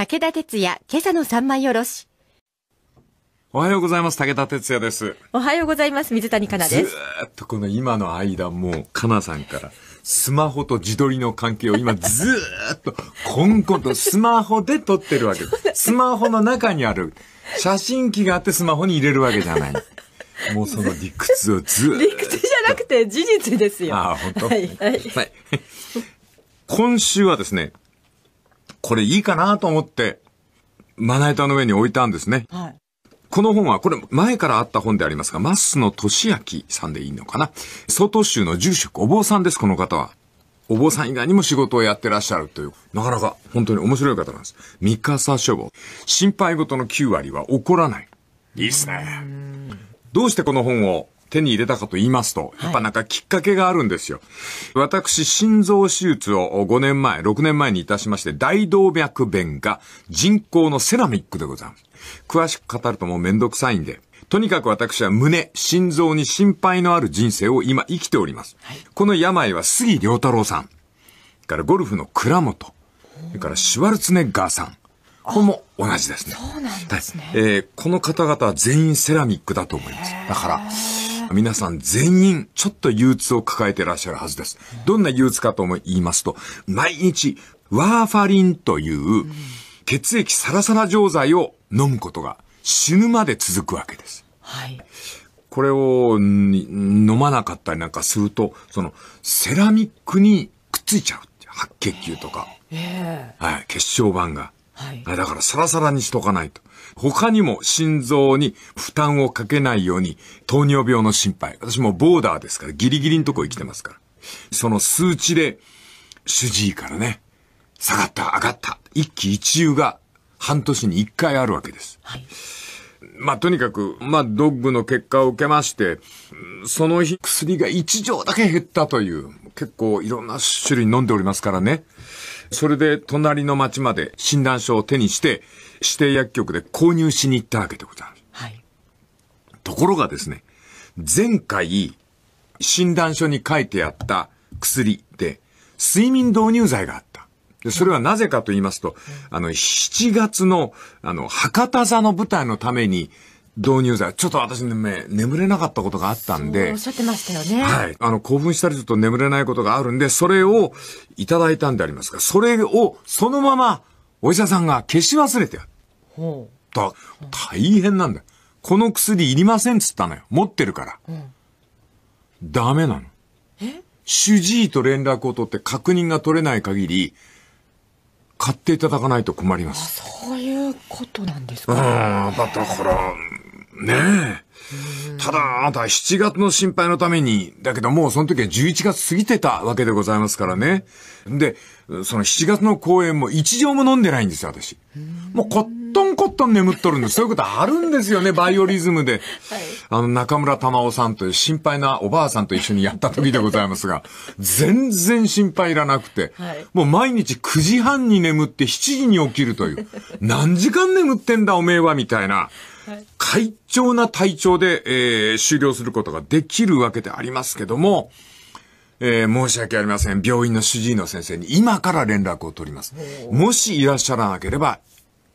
武田鉄矢、今朝の三枚おろし。おはようございます。武田鉄矢です。おはようございます。水谷香奈です。ずっとこの今の間、もう、香奈さんから、スマホと自撮りの関係を今 ずっと、コンコンとスマホで撮ってるわけです。スマホの中にある、写真機があってスマホに入れるわけじゃない。もうその理屈をずっと。理屈じゃなくて事実ですよ。ああ、本当はい、はい。はい。今週はですね、これいいかなと思って、まな板の上に置いたんですね。はい。この本は、これ前からあった本でありますが、マスの俊明さんでいいのかな。外州の住職、お坊さんです、この方は。お坊さん以外にも仕事をやってらっしゃるという、なかなか本当に面白い方なんです。三笠書房。心配事の9割は起こらない。いいっすね。どうしてこの本を手に入れたかと言いますと、やっぱなんかきっかけがあるんですよ。はい、私、心臓手術を5年前、6年前にいたしまして、大動脈弁が人工のセラミックでございます。詳しく語るともうめんどくさいんで。とにかく私は胸、心臓に心配のある人生を今生きております。はい、この病は杉良太郎さん、からゴルフの倉本、それからシュワルツネッガーさん、これも同じですね。そうなんですね。えー、この方々は全員セラミックだと思います。だから、皆さん全員、ちょっと憂鬱を抱えてらっしゃるはずです。どんな憂鬱かと思いますと、毎日、ワーファリンという、血液サラサラ錠剤を飲むことが死ぬまで続くわけです。はい。これを飲まなかったりなんかすると、そのセラミックにくっついちゃう。白血球とか、はい、血小板が。はい、だからサラサラにしとかないと。他にも心臓に負担をかけないように糖尿病の心配。私もボーダーですからギリギリのとこ生きてますから。その数値で主治医からね、下がった、上がった、一喜一憂が半年に一回あるわけです。はいまあ、とにかく、まあ、ドッグの結果を受けまして、その日薬が1錠だけ減ったという、結構いろんな種類飲んでおりますからね。それで隣の町まで診断書を手にして、指定薬局で購入しに行ったわけでございます。はい。ところがですね、前回、診断書に書いてあった薬で、睡眠導入剤があった。で、それはなぜかと言いますと、あの、7月の、あの、博多座の舞台のために、導入剤。ちょっと私ね、眠れなかったことがあったんで。おっしゃってましたよね。はい。あの、興奮したりちょっと眠れないことがあるんで、それをいただいたんでありますが、それをそのままお医者さんが消し忘れてほう。だ、大変なんだよ。この薬いりませんっつったのよ。持ってるから。うん、ダメなの。え主治医と連絡を取って確認が取れない限り、買っていただかないと困ります。そういうことなんですか、うん、だから、ねえ。ただ、あなた7月の心配のために、だけどもうその時は11月過ぎてたわけでございますからね。で、その7月の公演も一錠も飲んでないんですよ、私。もうコットンコットン眠っとるんです。そういうことあるんですよね、バイオリズムで。はい、あの、中村玉緒さんという心配なおばあさんと一緒にやった時でございますが、全然心配いらなくて、はい、もう毎日9時半に眠って7時に起きるという、何時間眠ってんだおめえは、みたいな。快調な体調で、えー、終了することができるわけでありますけども、えー、申し訳ありません。病院の主治医の先生に今から連絡を取ります。もしいらっしゃらなければ、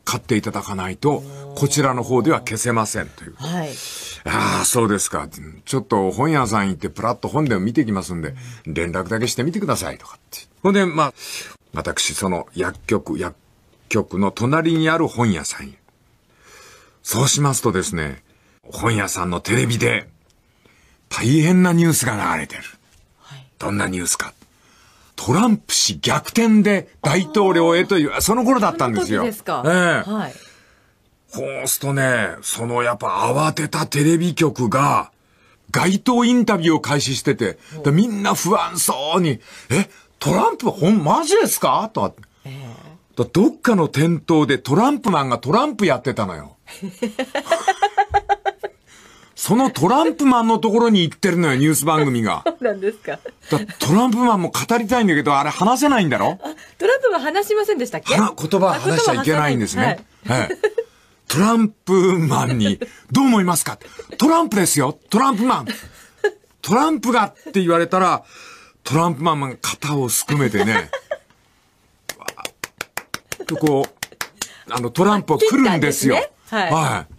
買っていただかないと、こちらの方では消せませんという。はい。ああ、そうですか。ちょっと本屋さん行ってプラッと本でも見てきますんで、連絡だけしてみてくださいとかって。ほんで、まあ、私、その薬局、薬局の隣にある本屋さんへ。そうしますとですね、本屋さんのテレビで、大変なニュースが流れてる。はい、どんなニュースか。トランプ氏逆転で大統領へという、その頃だったんですよ。そうですか。ええはい。こうすとね、そのやっぱ慌てたテレビ局が、街頭インタビューを開始してて、みんな不安そうに、え、トランプほん、マジですかとええー、どっかの店頭でトランプマンがトランプやってたのよ。そのトランプマンのところに行ってるのよ、ニュース番組が。そうなんですか。だトランプマンも語りたいんだけど、あれ話せないんだろトランプマン話しませんでしたっけ言葉話しちゃいけないんですね。はい、はい。トランプマンに、どう思いますかトランプですよトランプマントランプがって言われたら、トランプマンが肩をすくめてね、わとこう、あの、トランプを来るんですよ。はい。はい。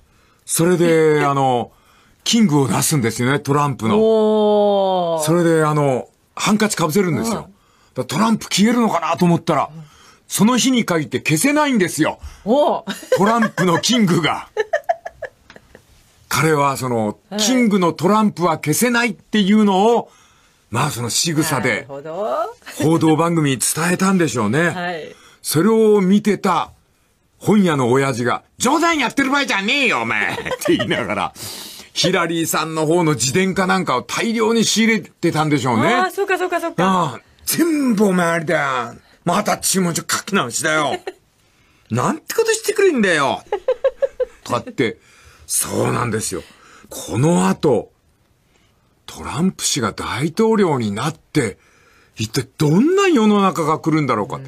それで、あの、キングを出すんですよね、トランプの。おそれで、あの、ハンカチかぶせるんですよ。トランプ消えるのかなと思ったら、その日に限って消せないんですよ。トランプのキングが。彼はその、はい、キングのトランプは消せないっていうのを、まあその仕草で、報道番組に伝えたんでしょうね。はい、それを見てた本屋の親父が、冗談やってる場合じゃねえよ、お前 って言いながら、ヒラリーさんの方の自伝かなんかを大量に仕入れてたんでしょうね。ああ、そうかそうかそうか。全部お前あれだよ。また注文書書き直しだよ。なんてことしてくれんだよ。とかって、そうなんですよ。この後、トランプ氏が大統領になって、一体どんな世の中が来るんだろうか。う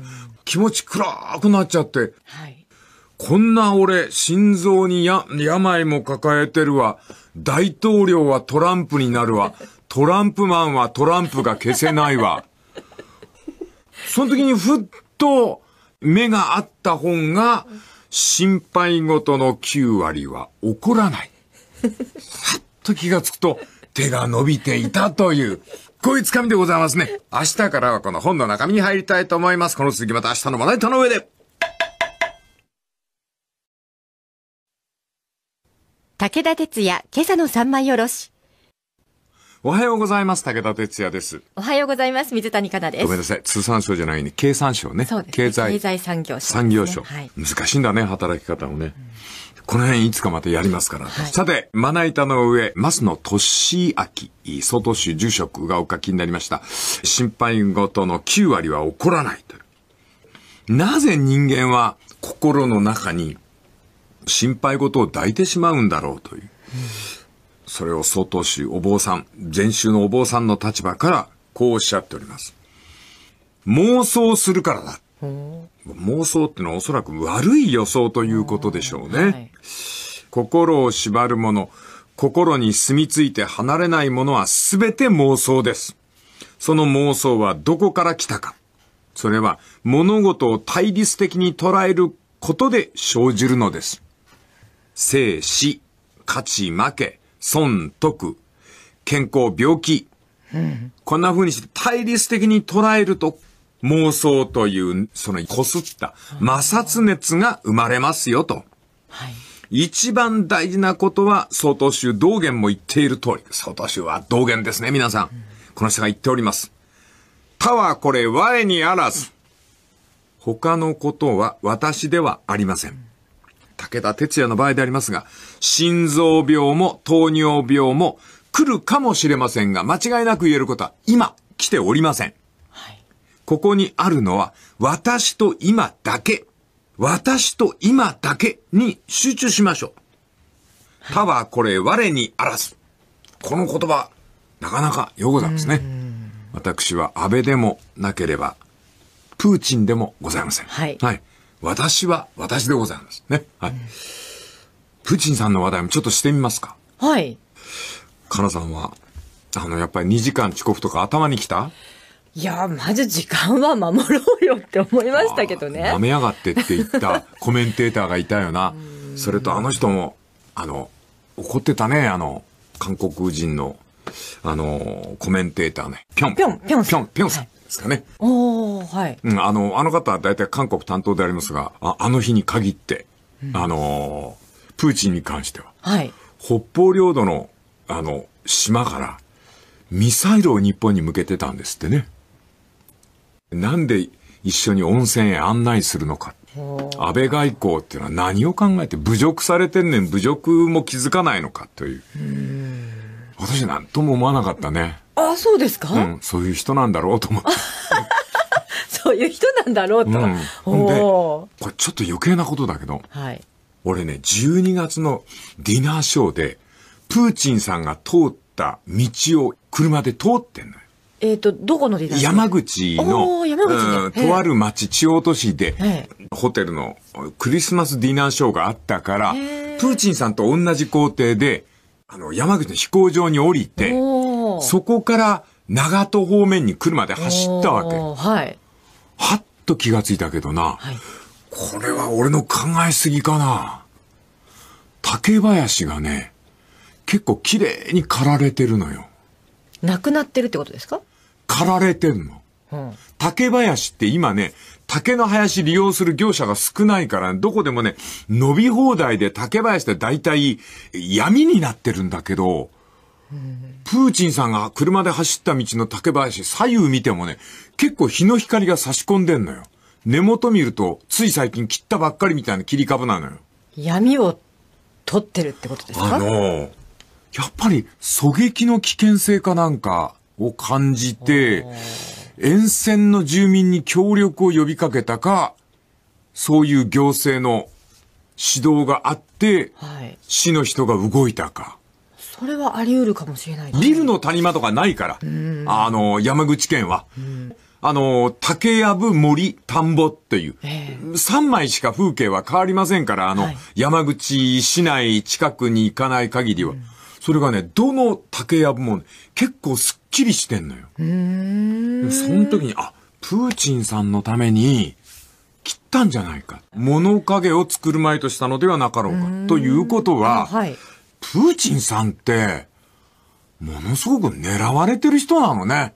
気持ち暗くなっちゃって、はい、こんな俺、心臓にや、病も抱えてるわ。大統領はトランプになるわ。トランプマンはトランプが消せないわ。その時にふっと目が合った本が、心配事の9割は起こらない。はっと気がつくと、手が伸びていたという、こういうつかみでございますね。明日からはこの本の中身に入りたいと思います。この続きまた明日のまな板の上で。武田鉄矢、今朝の三枚おろし。おはようございます。武田哲也です。おはようございます。水谷香奈です。ごめんなさい。通産省じゃないね。経産省ね。そうです、ね、経済。経済産業省、ね、産業省、はい、難しいんだね、働き方もね。うん、この辺いつかまたやりますから。はい、さて、まな板の上、増野俊明、総都市住職がお書きになりました。心配事の9割は起こらないという。なぜ人間は心の中に心配事を抱いてしまうんだろうという。それを曹洞宗お坊さん、禅宗のお坊さんの立場からこうおっしゃっております。妄想するからだ。妄想ってのはおそらく悪い予想ということでしょうね。はい、心を縛るもの、心に住み着いて離れないものは全て妄想です。その妄想はどこから来たか。それは物事を対立的に捉えることで生じるのです。生死、勝ち負け、損得、健康、病気。うん、こんな風にして対立的に捉えると妄想という、そのこすった摩擦熱が生まれますよと。はい、一番大事なことは、曹洞宗道元も言っている通り。曹洞宗は道元ですね、皆さん。うん、この人が言っております。他はこれ我にあらず。他のことは私ではありません。武田哲也の場合でありますが、心臓病も糖尿病も来るかもしれませんが、間違いなく言えることは今来ておりません。はい、ここにあるのは、私と今だけ、私と今だけに集中しましょう。たはこれ我にあらず。この言葉、なかなかようございますね。私は安倍でもなければ、プーチンでもございません。はい、はい私は私でございます。ね。はい。プーチンさんの話題もちょっとしてみますか。はい。カナさんは、あの、やっぱり2時間遅刻とか頭にきたいや、まず時間は守ろうよって思いましたけどね。舐めやがってって言った コメンテーターがいたよな。それとあの人も、あの、怒ってたね、あの、韓国人の、あの、コメンテーターね。ぴょん。ぴょん、ぴょん。ぴょん、ぴょん。ですかね。おはい。うん、あの、あの方は大体韓国担当でありますが、ああの日に限って、うん、あの、プーチンに関しては、はい、北方領土の、あの、島から、ミサイルを日本に向けてたんですってね。なんで一緒に温泉へ案内するのか。安倍外交っていうのは何を考えて侮辱されてんねん、侮辱も気づかないのかという。う私なんとも思わなかったね。あそうですか、うん、そういう人なんだろうと思って。そういう人なんだろうと。うん、んで、これちょっと余計なことだけど、はい、俺ね、12月のディナーショーで、プーチンさんが通った道を車で通ってんのよ。えっ、ー、と、どこのディナーショー山口の、山口とある町、地方都市で、ホテルのクリスマスディナーショーがあったから、プーチンさんと同じ工程で、あの、山口の飛行場に降りて、そこから長門方面に来るまで走ったわけ。はい。はっと気がついたけどな、はい、これは俺の考えすぎかな。竹林がね、結構綺麗に刈られてるのよ。なくなってるってことですか刈られてるの。うん、竹林って今ね、竹の林利用する業者が少ないから、どこでもね、伸び放題で竹林って大体闇になってるんだけど、プーチンさんが車で走った道の竹林、左右見てもね、結構日の光が差し込んでんのよ。根元見ると、つい最近切ったばっかりみたいな切り株なのよ。闇を取ってるってことですかあのー、やっぱり狙撃の危険性かなんかを感じて、沿線の住民に協力を呼びかけたか、そういう行政の指導があって、はい、市の人が動いたか。それはあり得るかもしれない、ね、ビルの谷間とかないから、あの、山口県は。あの、竹やぶ森田んぼっていう、えー、3枚しか風景は変わりませんから、あの、はい、山口市内近くに行かない限りは。うんそれがね、どの竹やぶも、結構すっきりしてんのよ。その時に、あ、プーチンさんのために、切ったんじゃないか。物陰を作る前としたのではなかろうか。うということは、はい、プーチンさんって、ものすごく狙われてる人なのね。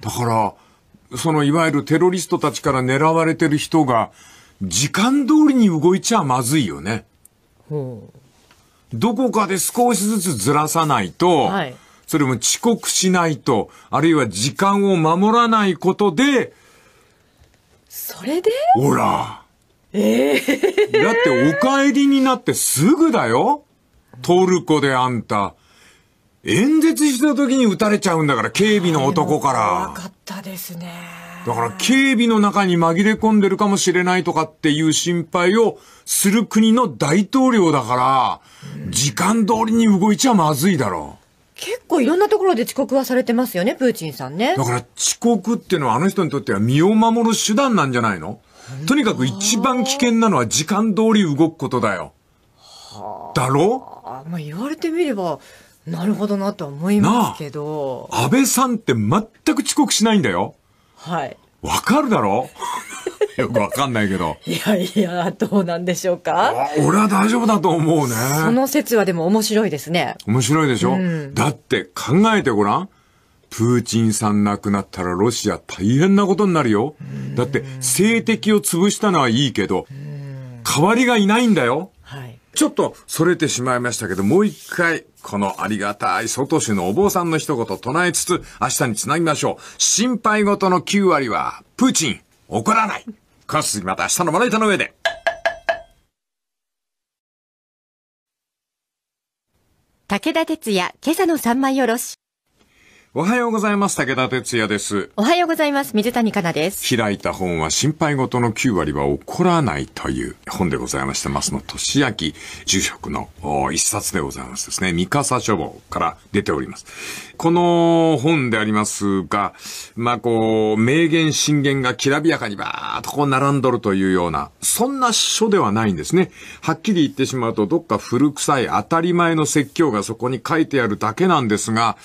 だから、そのいわゆるテロリストたちから狙われてる人が、時間通りに動いちゃまずいよね。どこかで少しずつずらさないと、はい、それも遅刻しないと、あるいは時間を守らないことで、それでほら。ええー、だってお帰りになってすぐだよ。トルコであんた。演説した時に撃たれちゃうんだから、警備の男から。怖かったですね。だから警備の中に紛れ込んでるかもしれないとかっていう心配をする国の大統領だから、時間通りに動いちゃまずいだろう。結構いろんなところで遅刻はされてますよね、プーチンさんね。だから遅刻っていうのはあの人にとっては身を守る手段なんじゃないのとにかく一番危険なのは時間通り動くことだよ。だろまあ言われてみれば、なるほどなと思いますけど。安倍さんって全く遅刻しないんだよ。はい。わかるだろ よくわかんないけど。いやいや、どうなんでしょうか俺は大丈夫だと思うね。その説はでも面白いですね。面白いでしょ、うん、だって考えてごらん。プーチンさん亡くなったらロシア大変なことになるよ。だって、政敵を潰したのはいいけど、代わりがいないんだよ。ちょっとそれてしまいましたけど、もう一回、このありがたい外市のお坊さんの一言唱えつつ、明日につなぎましょう。心配事の9割は、プーチン、怒らない。この続きまた明日のまな板の上で。武田鉄矢、今朝の三枚おろし。おはようございます。武田哲也です。おはようございます。水谷香奈です。開いた本は心配事の9割は起こらないという本でございまして、松野俊明住職の一冊でございますですね。三笠書房から出ております。この本でありますが、まあ、こう、名言進言がきらびやかにばーっとこう並んどるというような、そんな書ではないんですね。はっきり言ってしまうと、どっか古臭い当たり前の説教がそこに書いてあるだけなんですが、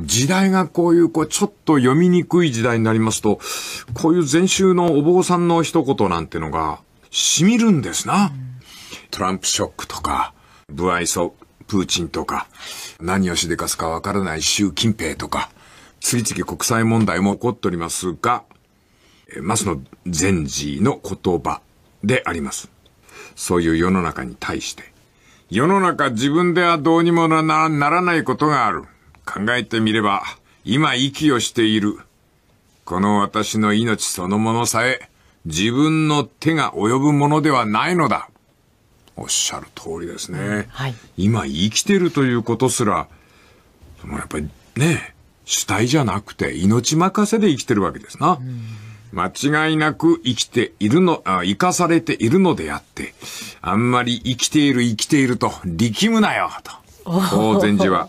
時代がこういう、こう、ちょっと読みにくい時代になりますと、こういう前週のお坊さんの一言なんてのが、染みるんですな。トランプショックとか、不愛想、プーチンとか、何をしでかすかわからない習近平とか、次々国際問題も起こっておりますが、スの全治の言葉であります。そういう世の中に対して。世の中自分ではどうにもならないことがある。考えてみれば、今息をしている。この私の命そのものさえ、自分の手が及ぶものではないのだ。おっしゃる通りですね。はい、今生きてるということすら、そのやっぱりね、主体じゃなくて命任せで生きてるわけですな。間違いなく生きているのあ、生かされているのであって、あんまり生きている生きていると力むなよ、と。大善。寺は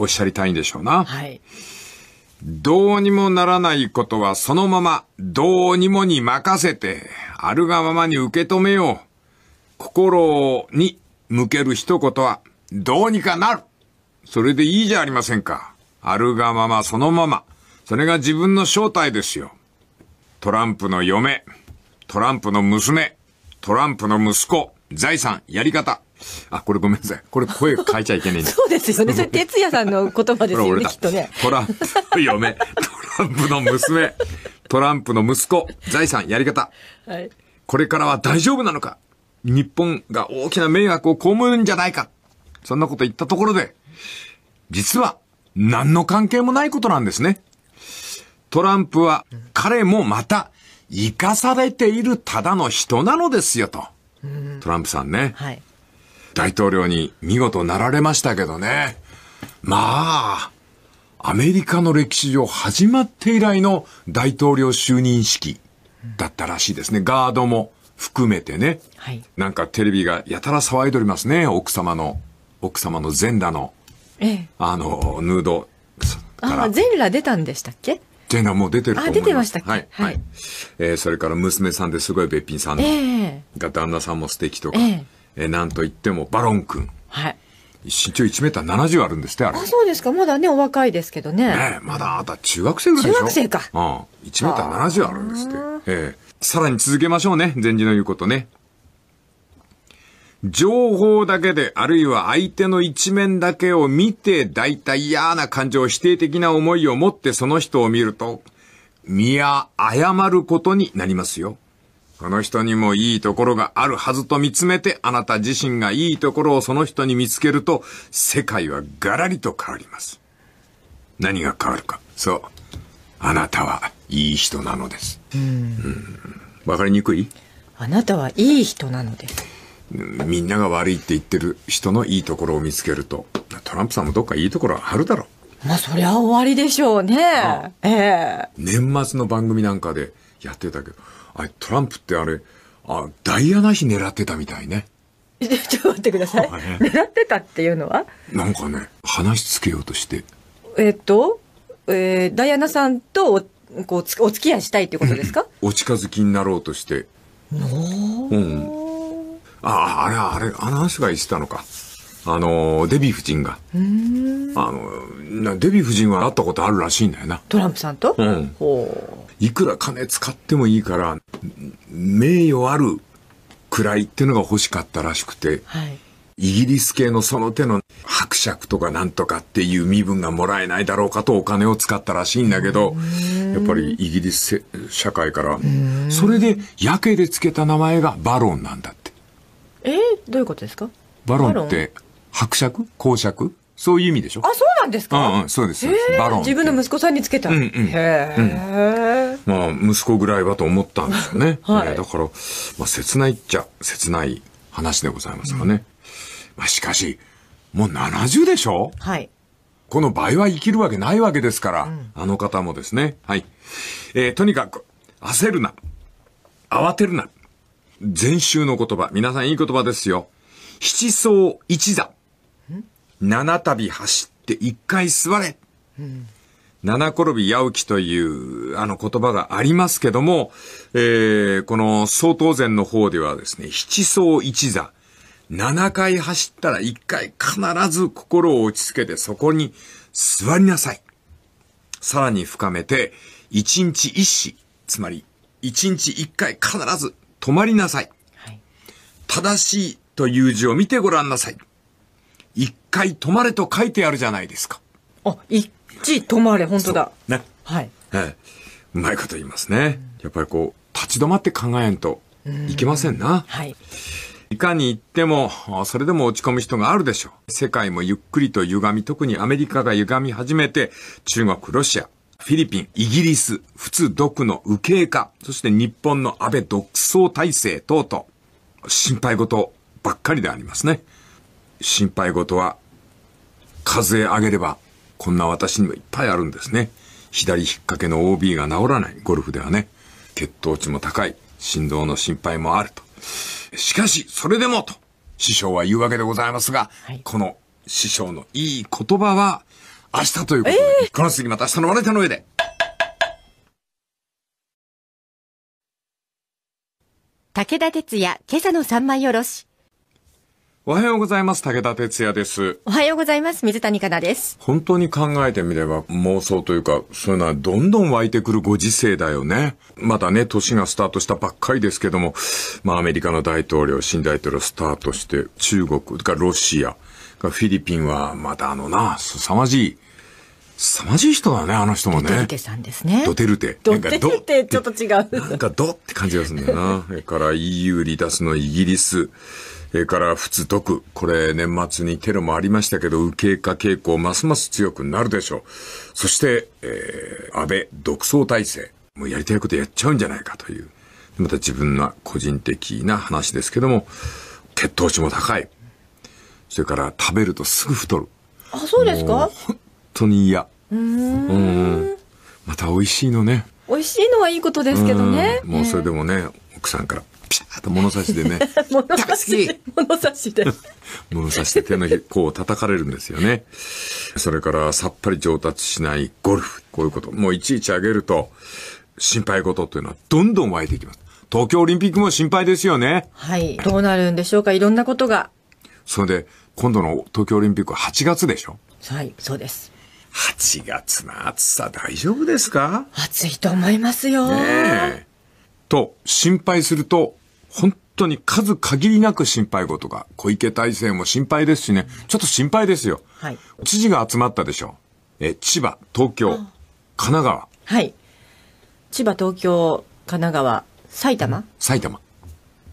おっしゃりたいんでしょうな。はい。どうにもならないことはそのまま、どうにもに任せて、あるがままに受け止めよう。心に向ける一言は、どうにかなるそれでいいじゃありませんか。あるがままそのまま。それが自分の正体ですよ。トランプの嫁、トランプの娘、トランプの息子、財産、やり方、あ、これごめんなさい。これ声変えちゃいけない そうですよね。それ、哲也さんの言葉ですよね、きっとね。トランプ嫁、トランプの娘、トランプの息子、財産、やり方。はい。これからは大丈夫なのか日本が大きな迷惑を被るんじゃないかそんなこと言ったところで、実は何の関係もないことなんですね。トランプは彼もまた生かされているただの人なのですよと。トランプさんね。はい。大統領に見事なられましたけどね。まあ、アメリカの歴史上始まって以来の大統領就任式だったらしいですね。ガードも含めてね。はい、なんかテレビがやたら騒いでおりますね。奥様の、奥様の全裸の、ええ、あの、ヌードあ、全裸出たんでしたっけ全裸もう出てると思います。あ、出てましたっけはい。はい、えー、それから娘さんですごいべっぴんさんの、ええ、が旦那さんも素敵とか。えーえー、なんといってもバロン君。はい。身長1メーター70あるんですって、あれ。あ、そうですか。まだね、お若いですけどね。ねまだあなた中学生ぐらいでしょ中学生か。うん。1メーター70あるんですって。ええー、さらに続けましょうね。前時の言うことね。情報だけで、あるいは相手の一面だけを見て、だいたい嫌な感情、否定的な思いを持ってその人を見ると、見や誤ることになりますよ。この人にもいいところがあるはずと見つめて、あなた自身がいいところをその人に見つけると、世界はガラリと変わります。何が変わるか。そう。あなたはいい人なのです。うん。わかりにくいあなたはいい人なのです。みんなが悪いって言ってる人のいいところを見つけると、トランプさんもどっかいいところあるだろう。まあ、そりゃ終わりでしょうね。ああええ年末の番組なんかでやってたけど、あれ、トランプってあれ、あ、ダイアナ妃狙ってたみたいね。ちょっと待ってください。狙ってたっていうのはなんかね、話つけようとして。えっと、えー、ダイアナさんとおこうお付き合いしたいっていうことですかお近づきになろうとして。うん。ああ、あれ、あれ、あの話が言ってたのか。あの、デヴィ夫人が。あの、デヴィ夫人は会ったことあるらしいんだよな。トランプさんとうん。ほいくら金使ってもいいから、名誉ある位っていうのが欲しかったらしくて、はい、イギリス系のその手の伯爵とかなんとかっていう身分がもらえないだろうかとお金を使ったらしいんだけど、やっぱりイギリス社会から、それでやけで付けた名前がバロンなんだって。えー、どういうことですかバロンって伯爵公爵そういう意味でしょあ、そうなんですかうんうん、そうです。バロン。自分の息子さんにつけた。うんうん。へえ、まあ、息子ぐらいはと思ったんですよね。はい、えー、だから、まあ、切ないっちゃ、切ない話でございますがね。うん、まあ、しかし、もう70でしょはい。この倍は生きるわけないわけですから、うん、あの方もですね。はい。えー、とにかく、焦るな。慌てるな。前週の言葉、皆さんいい言葉ですよ。七層一座。七旅走って一回座れ、うん、七転び八起きというあの言葉がありますけども、えー、この総当然の方ではですね、七層一座、七回走ったら一回必ず心を落ち着けてそこに座りなさい。さらに深めて、一日一死、つまり一日一回必ず止まりなさい。はい、正しいという字を見てごらんなさい。一回止まれと書いてあるじゃないですか。あ、一止まれ、本当だ。ね。はい。ええ。うまいこと言いますね。やっぱりこう、立ち止まって考えんといけませんな。はい。いかに言っても、それでも落ち込む人があるでしょう。世界もゆっくりと歪み、特にアメリカが歪み始めて、中国、ロシア、フィリピン、イギリス、普通独の右傾化、そして日本の安倍独創体制等々、心配事ばっかりでありますね。心配事は数え上げれば、こんな私にもいっぱいあるんですね。左引っ掛けの OB が治らない、ゴルフではね。血糖値も高い、振動の心配もあると。しかし、それでもと、師匠は言うわけでございますが、はい、この師匠のいい言葉は、明日ということで、えー、この次また明日のま手の上で。武田鉄矢、今朝の三枚おろし。おはようございます。武田哲也です。おはようございます。水谷香奈です。本当に考えてみれば妄想というか、そういうのはどんどん湧いてくるご時世だよね。まだね、年がスタートしたばっかりですけども、まあアメリカの大統領、新大統領スタートして、中国、かロシア、かフィリピンはまたあのな、凄まじい凄まじい人だね、あの人もね。ドテルテさんですね。ドテルテ。ドテルテ、ちょっと違う。なんかドって感じがするんだよな。それから EU 離脱のイギリス。ええから、仏徳。これ、年末にテロもありましたけど、右傾化傾向、ますます強くなるでしょう。そして、えー、安倍独走体制。もうやりたいことやっちゃうんじゃないかという。また自分の個人的な話ですけども、血糖値も高い。それから食べるとすぐ太る。あ、そうですか本当に嫌。うんうん。また美味しいのね。美味しいのはいいことですけどね。もうそれでもね、奥さんからピシャーと物差しでね。物差し。物差しで。物差しで手のひこう叩かれるんですよね。それからさっぱり上達しないゴルフ。こういうこと。もういちいち上げると、心配事というのはどんどん湧いてきます。東京オリンピックも心配ですよね。はい。どうなるんでしょうか。いろんなことが。それで、今度の東京オリンピックは8月でしょはい、そうです。8月の暑さ大丈夫ですか暑いと思いますよ。ねえ。と、心配すると、本当に数限りなく心配事が、小池体制も心配ですしね、ちょっと心配ですよ。はい、知事が集まったでしょ。え、千葉、東京、神奈川。はい。千葉、東京、神奈川、埼玉埼玉。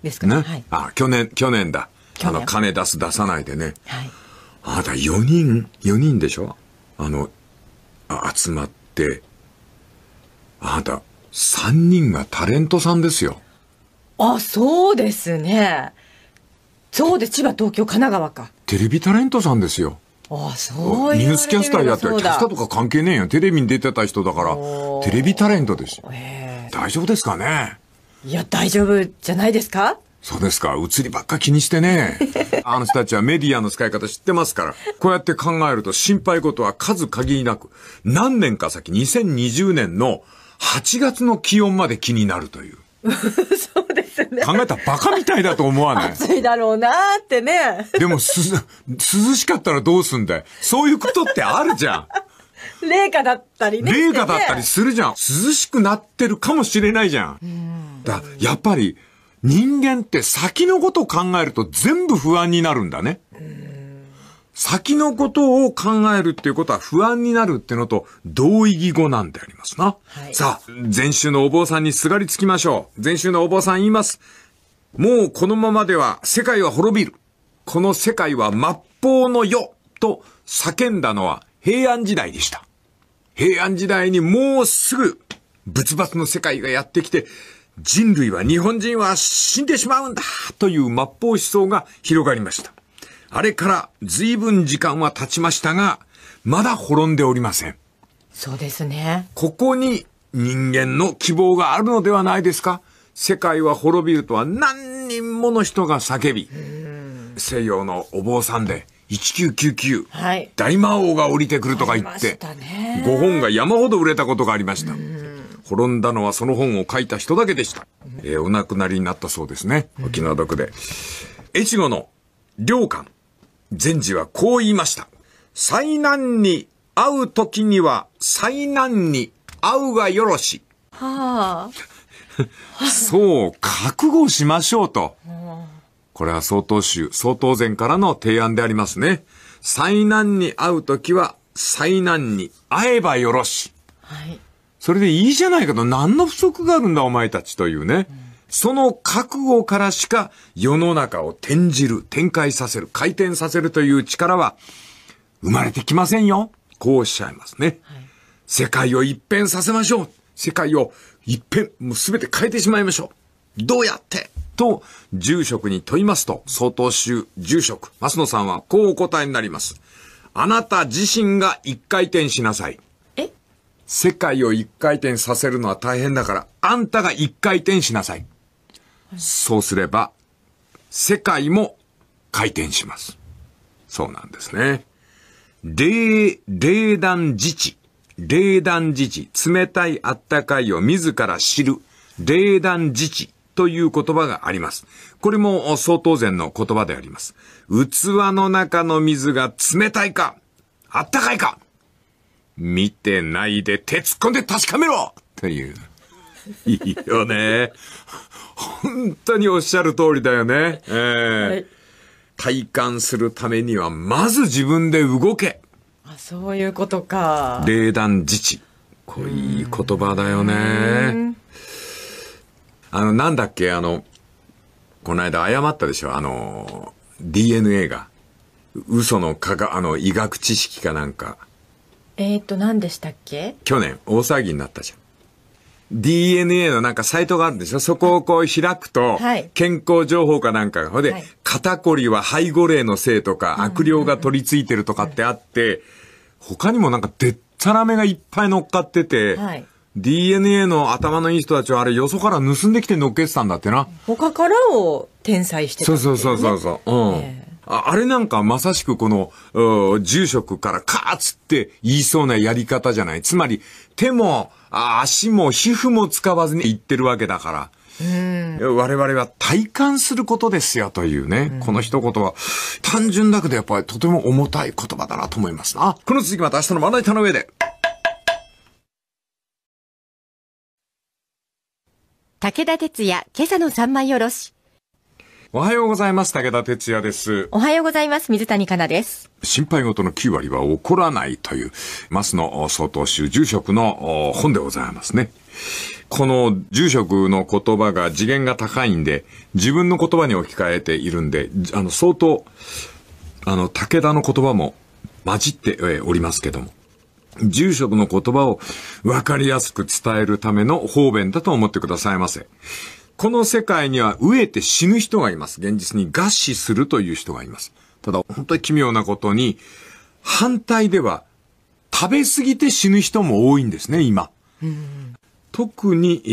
ですかね。ねはい、あ、去年、去年だ。年あの、金出す出さないでね。はい。あなた4人、4人でしょあの、あ集まって、あなた3人がタレントさんですよ。あ、そうですね。そうで千葉、東京、神奈川か。テレビタレントさんですよ。あそうニュースキャスターやって、キャスターとか関係ねえよ。テレビに出てた人だから、テレビタレントです。大丈夫ですかねいや、大丈夫じゃないですかそうですか。映りばっか気にしてね。あの人たちはメディアの使い方知ってますから、こうやって考えると心配事は数限りなく、何年か先、2020年の8月の気温まで気になるという。そう考えたらバカみたいだと思わない暑いだろうなってね。でもす、涼しかったらどうすんだよ。そういうことってあるじゃん。冷夏だったりね。冷夏だったりするじゃん。涼しくなってるかもしれないじゃん。んだやっぱり、人間って先のことを考えると全部不安になるんだね。うん先のことを考えるっていうことは不安になるっていうのと同意義語なんでありますな。はい、さあ、前週のお坊さんにすがりつきましょう。前週のお坊さん言います。もうこのままでは世界は滅びる。この世界は末法の世と叫んだのは平安時代でした。平安時代にもうすぐ仏罰の世界がやってきて、人類は日本人は死んでしまうんだという末法思想が広がりました。あれから随分時間は経ちましたが、まだ滅んでおりません。そうですね。ここに人間の希望があるのではないですか世界は滅びるとは何人もの人が叫び、西洋のお坊さんで、1999、はい、大魔王が降りてくるとか言って、ご本が山ほど売れたことがありました。滅んだのはその本を書いた人だけでした。えお亡くなりになったそうですね。沖縄毒で。越後の良官。全治はこう言いました。災難に会う時には災難に会うがよろし。はあ。そう、覚悟しましょうと。これは曹洞宗、曹当前からの提案でありますね。災難に会う時は災難に会えばよろし。はい。それでいいじゃないかと、何の不足があるんだお前たちというね。うんその覚悟からしか世の中を転じる、展開させる、回転させるという力は生まれてきませんよ。こうおっしゃいますね。はい、世界を一変させましょう。世界を一変、もうすべて変えてしまいましょう。どうやってと、住職に問いますと、総統州住職、増野さんはこうお答えになります。あなた自身が一回転しなさい。え世界を一回転させるのは大変だから、あんたが一回転しなさい。そうすれば、世界も回転します。そうなんですね。冷、冷暖自治。冷暖自治。冷たいあったかいを自ら知る。冷暖自治という言葉があります。これも相当然の言葉であります。器の中の水が冷たいか、あったかいか、見てないで手突っ込んで確かめろという。いいよね。本当におっしゃる通りだよね。えー、はい、体感するためには、まず自分で動け。あそういうことか。冷暖自治。こういい言葉だよね。あの、なんだっけ、あの、この間謝ったでしょ、あの、DNA が。嘘の科学、あの、医学知識かなんか。えっ、と、何でしたっけ去年、大騒ぎになったじゃん。DNA のなんかサイトがあるんですよ。そこをこう開くと、健康情報かなんかが、ほ、はいで、肩こりは背後霊のせいとか、悪霊が取り付いてるとかってあって、他にもなんかでったらめがいっぱい乗っかってて、はい DNA の頭のいい人たちはあれよそから盗んできて乗っけてたんだってな。他からを転載してた、ね、そうそうそうそう。うん。えーあれなんかまさしくこの、住職からカーッつって言いそうなやり方じゃない。つまり、手も足も皮膚も使わずに行ってるわけだから。我々は体感することですよというね、この一言は単純だけどやっぱりとても重たい言葉だなと思いますな。この続きまた明日のまな板の上で。武田鉄矢、今朝の三枚おろし。おはようございます。武田哲也です。おはようございます。水谷香奈です。心配事の9割は起こらないという、松野総統州住職の本でございますね。この住職の言葉が次元が高いんで、自分の言葉に置き換えているんで、あの、相当、あの、武田の言葉も混じっておりますけども。住職の言葉を分かりやすく伝えるための方便だと思ってくださいませ。この世界には飢えて死ぬ人がいます。現実に餓死するという人がいます。ただ、本当に奇妙なことに、反対では、食べ過ぎて死ぬ人も多いんですね、今。特に、え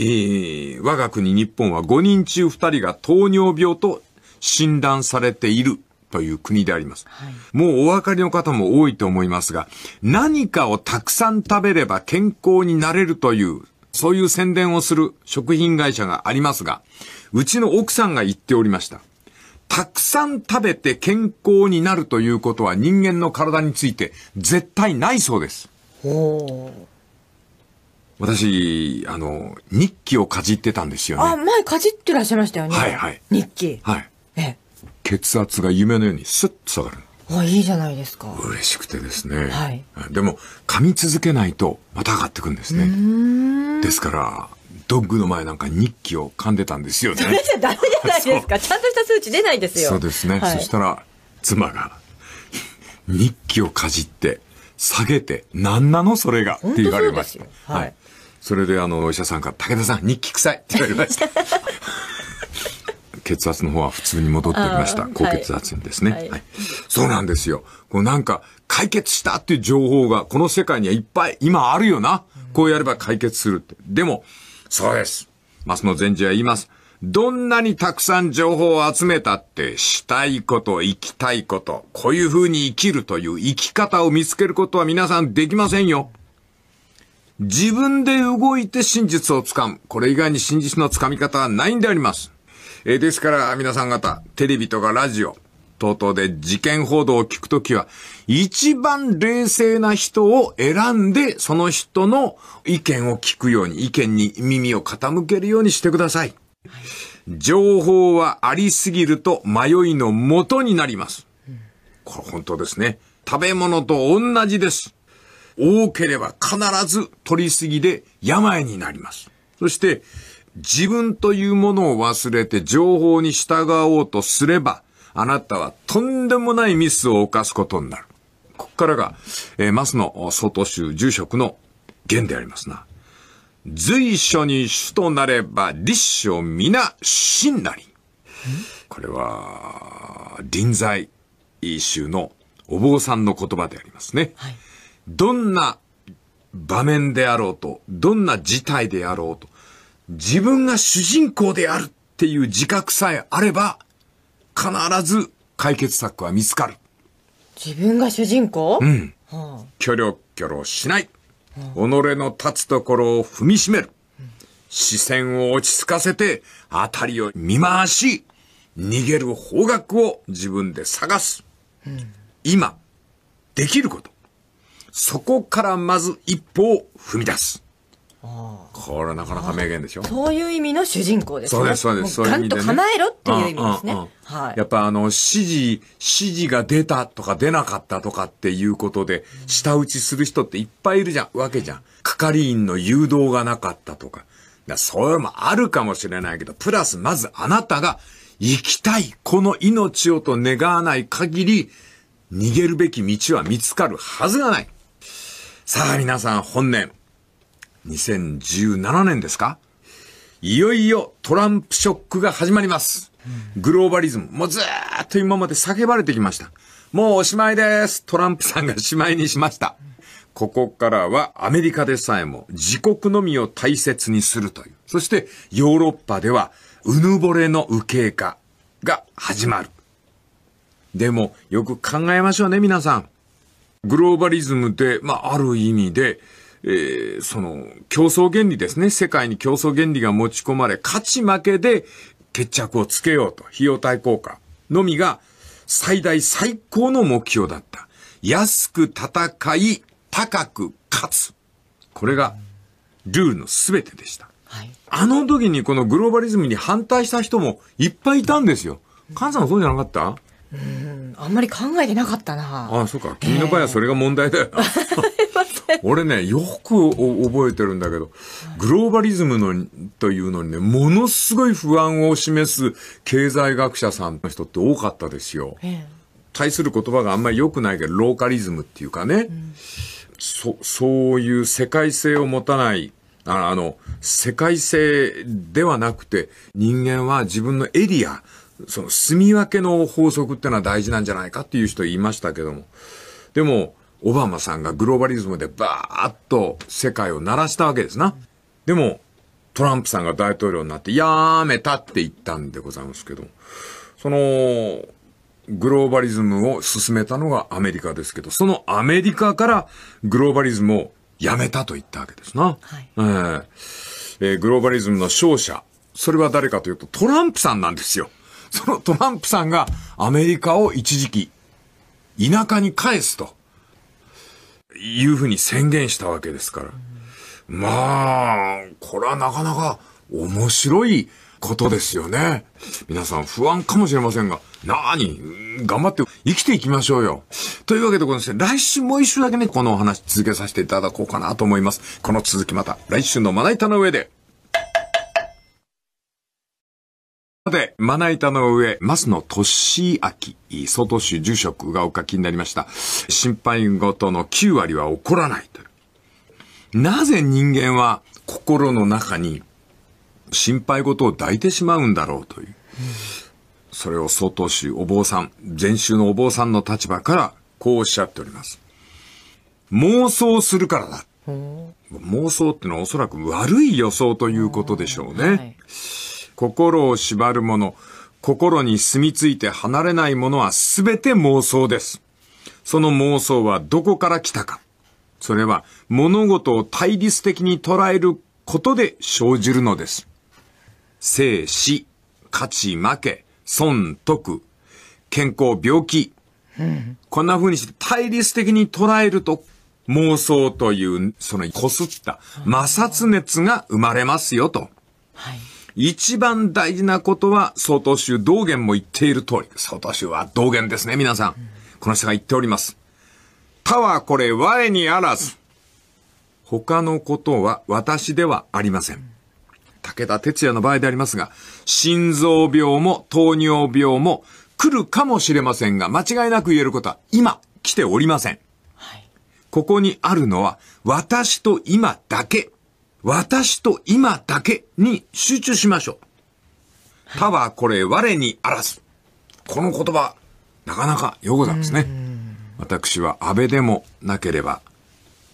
ー、我が国日本は5人中2人が糖尿病と診断されているという国であります。はい、もうお分かりの方も多いと思いますが、何かをたくさん食べれば健康になれるというそういう宣伝をする食品会社がありますが、うちの奥さんが言っておりました。たくさん食べて健康になるということは人間の体について絶対ないそうです。私、あの、日記をかじってたんですよね。あ、前かじってらっしゃいましたよね。はいはい。日記。はい。ええ。血圧が夢のようにスッと下がる。あいいじゃないですか嬉しくてですね、はい、でも噛み続けないとまた上がってくんですねですからドッグの前なんか日記を噛んでたんですよねそれじゃダメじゃないですか ちゃんとした数値出ないですよそうですね、はい、そしたら妻が日記をかじって下げて何なのそれがって言われましたはい、はい、それであのお医者さんから「武田さん日記臭い」って言われました血圧の方は普通に戻ってきました。高血圧にですね、はい、はい、そうなんですよ。こうなんか解決したっていう情報がこの世界にはいっぱい今あるよな。こうやれば解決するって。でも、そうです。松野前治は言います。どんなにたくさん情報を集めたって、したいこと、生きたいこと、こういう風に生きるという生き方を見つけることは皆さんできませんよ。自分で動いて真実をつかむ。これ以外に真実のつかみ方はないんであります。えー、ですから皆さん方、テレビとかラジオ、等々で事件報道を聞くときは、一番冷静な人を選んで、その人の意見を聞くように、意見に耳を傾けるようにしてください。情報はありすぎると迷いの元になります。これ本当ですね。食べ物と同じです。多ければ必ず取りすぎで病になります。そして、自分というものを忘れて情報に従おうとすれば、あなたはとんでもないミスを犯すことになる。ここからが、えー、マスの外州住職の言でありますな。随所に主となれば立所皆真なり。これは、臨済宗のお坊さんの言葉でありますね。はい、どんな場面であろうと、どんな事態であろうと、自分が主人公であるっていう自覚さえあれば、必ず解決策は見つかる。自分が主人公うん。はあ、キョロキョロしない。己の立つところを踏みしめる。うん、視線を落ち着かせて、あたりを見回し、逃げる方角を自分で探す。うん、今、できること。そこからまず一歩を踏み出す。これはなかなか名言でしょそういう意味の主人公ですね。そうです、そうです。そういう意味で、ね。と叶えろっていう意味ですね。はい。やっぱあの、指示、指示が出たとか出なかったとかっていうことで、舌打ちする人っていっぱいいるじゃん、わけじゃん。係員の誘導がなかったとか。だそのもあるかもしれないけど、プラスまずあなたが生きたい、この命をと願わない限り、逃げるべき道は見つかるはずがない。さあ皆さん、本年。2017年ですかいよいよトランプショックが始まります。グローバリズム。もうずーっと今まで叫ばれてきました。もうおしまいです。トランプさんがしまいにしました。ここからはアメリカでさえも自国のみを大切にするという。そしてヨーロッパではうぬぼれの右傾化が始まる。でもよく考えましょうね皆さん。グローバリズムで、まあある意味でえー、その、競争原理ですね。世界に競争原理が持ち込まれ、勝ち負けで決着をつけようと。費用対効果のみが最大最高の目標だった。安く戦い、高く勝つ。これが、ルールの全てでした。はい、あの時にこのグローバリズムに反対した人もいっぱいいたんですよ。菅さんそうじゃなかったうん、あんまり考えてなかったな。ああ、そうか。君の場合はそれが問題だよな。え ー 俺ね、よく覚えてるんだけど、グローバリズムの、というのにね、ものすごい不安を示す経済学者さんの人って多かったですよ。対する言葉があんまり良くないけど、ローカリズムっていうかね、うん、そ、そういう世界性を持たないあ、あの、世界性ではなくて、人間は自分のエリア、その住み分けの法則ってのは大事なんじゃないかっていう人言いましたけども。でも、オバマさんがグローバリズムでバーッと世界を鳴らしたわけですな。でも、トランプさんが大統領になってやめたって言ったんでございますけど、その、グローバリズムを進めたのがアメリカですけど、そのアメリカからグローバリズムをやめたと言ったわけですな。はい、えー、えー、グローバリズムの勝者、それは誰かというとトランプさんなんですよ。そのトランプさんがアメリカを一時期田舎に返すと。いうふうに宣言したわけですから。まあ、これはなかなか面白いことですよね。皆さん不安かもしれませんが、なーに、頑張って生きていきましょうよ。というわけでございまして、来週もう一週だけね、このお話続けさせていただこうかなと思います。この続きまた来週のまな板の上で。で、まな板の上、松野俊明、総都市住職がお書きになりました。心配事の9割は起こらないとなぜ人間は心の中に心配事を抱いてしまうんだろうという。それを総統お坊さん、禅宗のお坊さんの立場からこうおっしゃっております。妄想するからだ。妄想ってのはおそらく悪い予想ということでしょうね。はい心を縛るもの、心に住み着いて離れないものはすべて妄想です。その妄想はどこから来たか。それは物事を対立的に捉えることで生じるのです。生死、勝ち負け、損得、健康病気。こんな風にして対立的に捉えると妄想というそのこすった摩擦熱が生まれますよと。はい一番大事なことは、曹洞宗道元も言っている通り、曹洞宗は道元ですね、皆さん。この人が言っております。他はこれ我にあらず。他のことは私ではありません。武田哲也の場合でありますが、心臓病も糖尿病も来るかもしれませんが、間違いなく言えることは今来ておりません。はい、ここにあるのは私と今だけ。私と今だけに集中しましょう。たはこれ我にあらず。この言葉、なかなかようございますね。私は安倍でもなければ、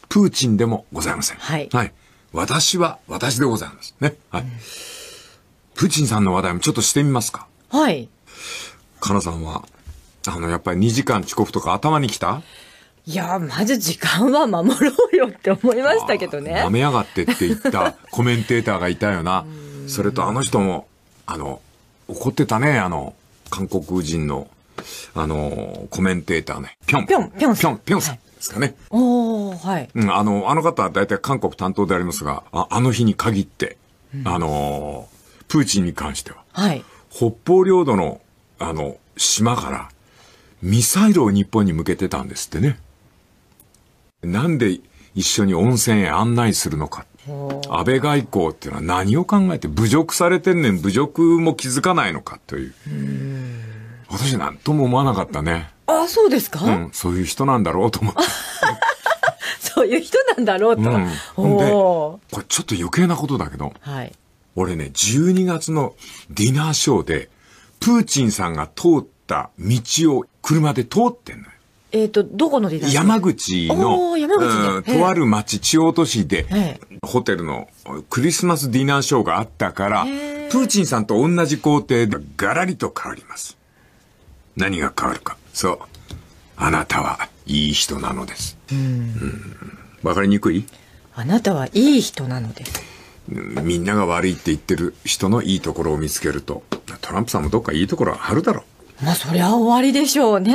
プーチンでもございません。はい。はい。私は私でございます。ね。はい。プーチンさんの話題もちょっとしてみますか。はい。かなさんは、あの、やっぱり2時間遅刻とか頭にきたいや、まず時間は守ろうよって思いましたけどね。舐めやがってって言った コメンテーターがいたよな。それとあの人も、あの、怒ってたね、あの、韓国人の、あの、コメンテーターね。ぴょん。ぴょん、ぴょん。ぴょん、ぴょんさん。ですかね。おはい。うん、あの、あの方は大体韓国担当でありますが、ああの日に限って、あの、プーチンに関しては、はい。北方領土の、あの、島から、ミサイルを日本に向けてたんですってね。なんで一緒に温泉へ案内するのか。安倍外交っていうのは何を考えて侮辱されてんねん、侮辱も気づかないのかという。う私なんとも思わなかったね。ああ、そうですかうん、そういう人なんだろうと思って。そういう人なんだろうと。うん、んで、これちょっと余計なことだけど、はい、俺ね、12月のディナーショーで、プーチンさんが通った道を車で通ってんの。えっ、ー、と、どこのリ山口の、山口ね、うん、とある町、地方都市で、ホテルのクリスマスディナーショーがあったから、プーチンさんと同じ工程でガラリと変わります。何が変わるか。そう。あなたはいい人なのです。うん。わ、うん、かりにくいあなたはいい人なのです。みんなが悪いって言ってる人のいいところを見つけると、トランプさんもどっかいいところあるだろう。まあ、そりゃ終わりでしょうね。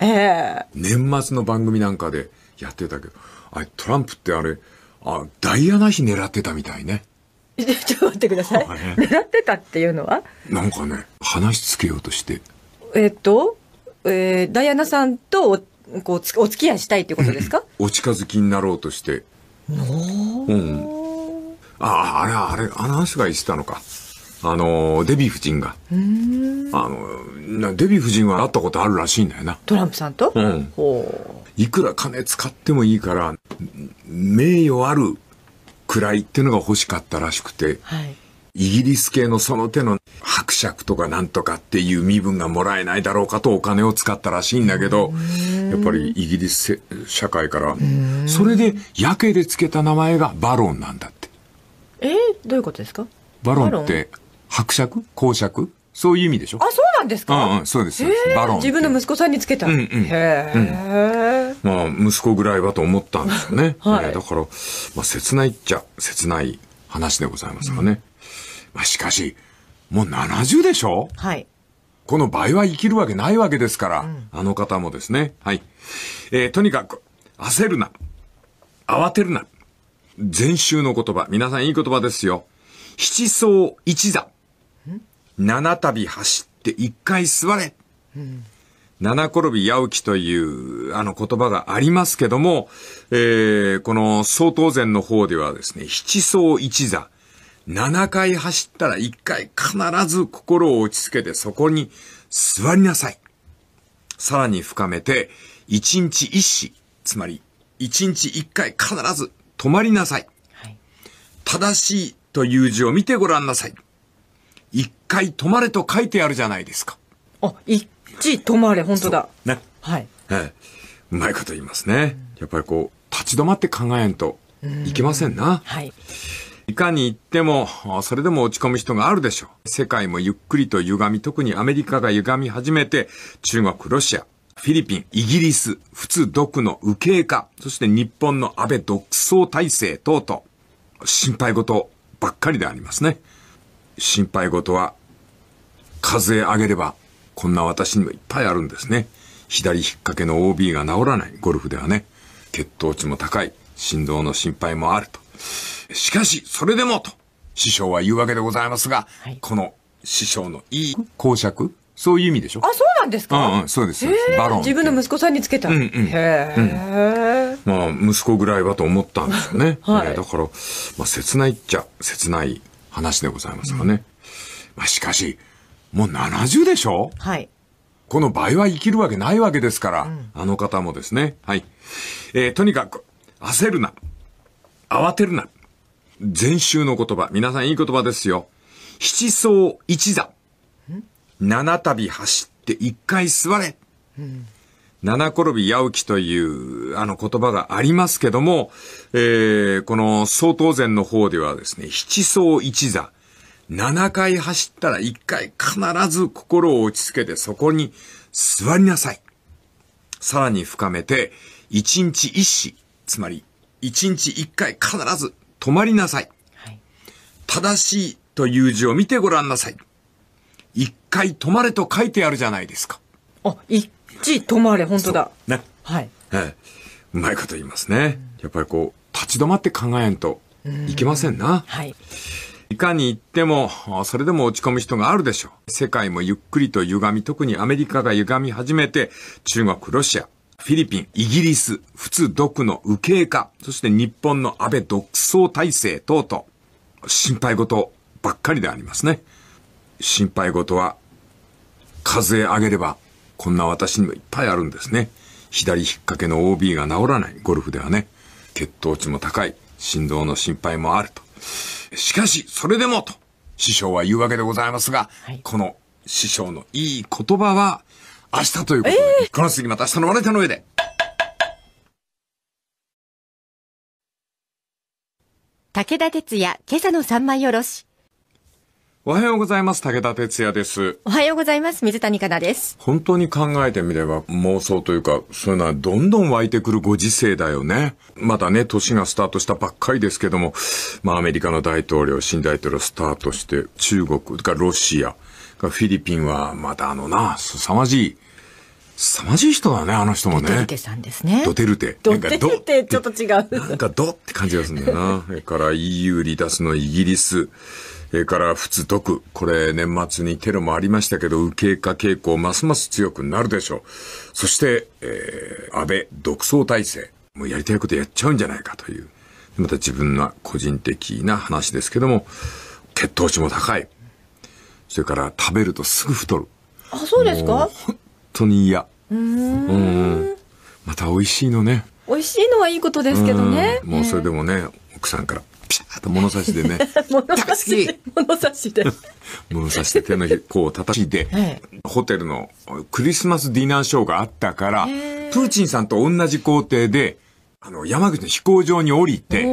ええ年末の番組なんかでやってたけど、あれ、トランプってあれ、あ、ダイアナ妃狙ってたみたいね。ちょっと待ってください。狙ってたっていうのはなんかね、話つけようとして。えっと、えー、ダイアナさんとおこうお付き合いしたいっていうことですかお近づきになろうとして。のうん。ああ、あれ、あれ、あの話が言ってたのか。あの、デヴィ夫人が。あの、デヴィ夫人は会ったことあるらしいんだよな。トランプさんとうん。いくら金使ってもいいから、名誉ある位っていうのが欲しかったらしくて、はい、イギリス系のその手の伯爵とかなんとかっていう身分がもらえないだろうかとお金を使ったらしいんだけど、やっぱりイギリス社会から、それでやけで付けた名前がバロンなんだって。えー、どういうことですかバロンって伯爵公爵そういう意味でしょあ、そうなんですかうんうん、そうです。バロン。自分の息子さんにつけた。うんうん。へえ、まあ、息子ぐらいはと思ったんですよね。はい、だから、まあ、切ないっちゃ、切ない話でございますがね。まあ、しかし、もう70でしょはい。この倍は生きるわけないわけですから、あの方もですね。はい。えとにかく、焦るな。慌てるな。前週の言葉、皆さんいい言葉ですよ。七層一座。七旅走って一回座れ、うん、七転び八起きというあの言葉がありますけども、えー、この総当然の方ではですね、七層一座、7回走ったら1回必ず心を落ち着けてそこに座りなさい。さらに深めて、1日1死、つまり1日1回必ず止まりなさい。はい、正しいという字を見てごらんなさい。一回止まれと書いてあるじゃないですか。あ、一止まれ、本当だ。ね。はい。ええ。うまいこと言いますね。やっぱりこう、立ち止まって考えんといけませんな。んはい。いかに行っても、それでも落ち込む人があるでしょう。世界もゆっくりと歪み、特にアメリカが歪み始めて、中国、ロシア、フィリピン、イギリス、普通独の右傾化、そして日本の安倍独創体制等々、心配事ばっかりでありますね。心配事は数え上げれば、こんな私にもいっぱいあるんですね。左引っ掛けの OB が治らない、ゴルフではね。血糖値も高い、振動の心配もあると。しかし、それでもと、師匠は言うわけでございますが、はい、この師匠のいい公爵、そういう意味でしょあ、そうなんですかうんうん、そうです。バロン。自分の息子さんにつけた。うんうん。へえ、うん、まあ、息子ぐらいはと思ったんですよね。はい、えー、だから、まあ、切ないっちゃ、切ない話でございますかね。うん、まあ、しかし、もう70でしょはい。この倍は生きるわけないわけですから、うん、あの方もですね。はい。えー、とにかく、焦るな。慌てるな。前週の言葉、皆さんいい言葉ですよ。七層一座。七度走って一回座れ。うん七転び八起きというあの言葉がありますけども、えー、この総当然の方ではですね、七層一座。七回走ったら一回必ず心を落ち着けてそこに座りなさい。さらに深めて、一日一死、つまり一日一回必ず止まりなさい。はい、正しいという字を見てごらんなさい。一回止まれと書いてあるじゃないですか。あ、ち止まれ、本当だ。ね。はい。ええ。うまいこと言いますね。やっぱりこう、立ち止まって考えんといけませんな。はい。いかに言っても、それでも落ち込む人があるでしょう。世界もゆっくりと歪み、特にアメリカが歪み始めて、中国、ロシア、フィリピン、イギリス、普通独の右傾化、そして日本の安倍独創体制等々、心配事ばっかりでありますね。心配事は、数え上げればこんな私にもいっぱいあるんですね。左引っ掛けの OB が治らない、ゴルフではね。血糖値も高い、振動の心配もあると。しかし、それでもと、師匠は言うわけでございますが、はい、この師匠のいい言葉は、明日ということで、えー、この次また明日のまな板の上で。武田鉄矢、今朝の三枚おろし。おはようございます。武田哲也です。おはようございます。水谷香奈です。本当に考えてみれば妄想というか、そういうのはどんどん湧いてくるご時世だよね。まだね、年がスタートしたばっかりですけども、まあアメリカの大統領、新大統領スタートして、中国、かロシア、かフィリピンはまだあのな、凄まじい、凄まじい人だね、あの人もね。ドテルテさんですね。ドテルテ。ドテルテ、ちょっと違う。なんかドって感じがするんだよな。それから EU 離脱のイギリス。それから仏徳。これ、年末にテロもありましたけど、右傾化傾向、ますます強くなるでしょう。そして、えー、安倍独創体制。もうやりたいことやっちゃうんじゃないかという。また自分の個人的な話ですけども、血糖値も高い。それから食べるとすぐ太る。あ、そうですか本当に嫌。うん。うんまた美味しいのね。美味しいのはいいことですけどね。もうそれでもね、奥さんからピシャーと物差しでね。物差し。物差しで。物差しで手のひこう叩いて、ホテルのクリスマスディナーショーがあったから、ー、プーチンさんと同じ工程で、あの、山口の飛行場に降りて、